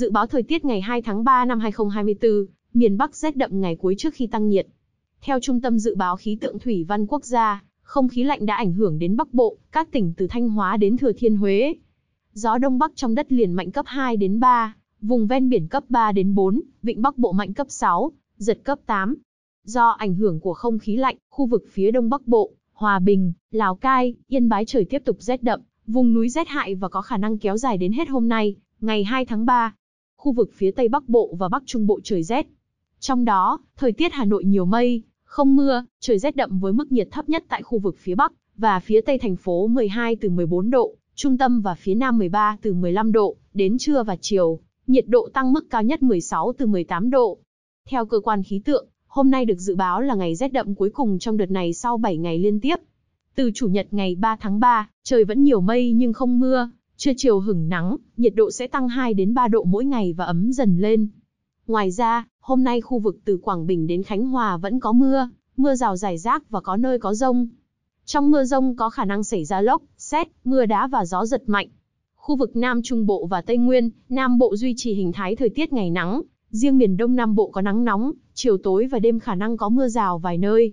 Dự báo thời tiết ngày 2 tháng 3 năm 2024, miền Bắc rét đậm ngày cuối trước khi tăng nhiệt. Theo Trung tâm Dự báo Khí tượng Thủy văn Quốc gia, không khí lạnh đã ảnh hưởng đến Bắc Bộ, các tỉnh từ Thanh Hóa đến Thừa Thiên Huế. Gió Đông Bắc trong đất liền mạnh cấp 2 đến 3, vùng ven biển cấp 3 đến 4, vịnh Bắc Bộ mạnh cấp 6, giật cấp 8. Do ảnh hưởng của không khí lạnh, khu vực phía Đông Bắc Bộ, Hòa Bình, Lào Cai, Yên Bái trời tiếp tục rét đậm, vùng núi rét hại và có khả năng kéo dài đến hết hôm nay, ngày 2 tháng 3 khu vực phía Tây Bắc Bộ và Bắc Trung Bộ trời rét. Trong đó, thời tiết Hà Nội nhiều mây, không mưa, trời rét đậm với mức nhiệt thấp nhất tại khu vực phía Bắc và phía Tây thành phố 12 từ 14 độ, trung tâm và phía Nam 13 từ 15 độ, đến trưa và chiều, nhiệt độ tăng mức cao nhất 16 từ 18 độ. Theo cơ quan khí tượng, hôm nay được dự báo là ngày rét đậm cuối cùng trong đợt này sau 7 ngày liên tiếp. Từ chủ nhật ngày 3 tháng 3, trời vẫn nhiều mây nhưng không mưa, Trưa chiều hửng nắng, nhiệt độ sẽ tăng 2 đến 3 độ mỗi ngày và ấm dần lên. Ngoài ra, hôm nay khu vực từ Quảng Bình đến Khánh Hòa vẫn có mưa, mưa rào rải rác và có nơi có rông. Trong mưa rông có khả năng xảy ra lốc, xét, mưa đá và gió giật mạnh. Khu vực Nam Trung Bộ và Tây Nguyên, Nam Bộ duy trì hình thái thời tiết ngày nắng, riêng miền Đông Nam Bộ có nắng nóng, chiều tối và đêm khả năng có mưa rào vài nơi.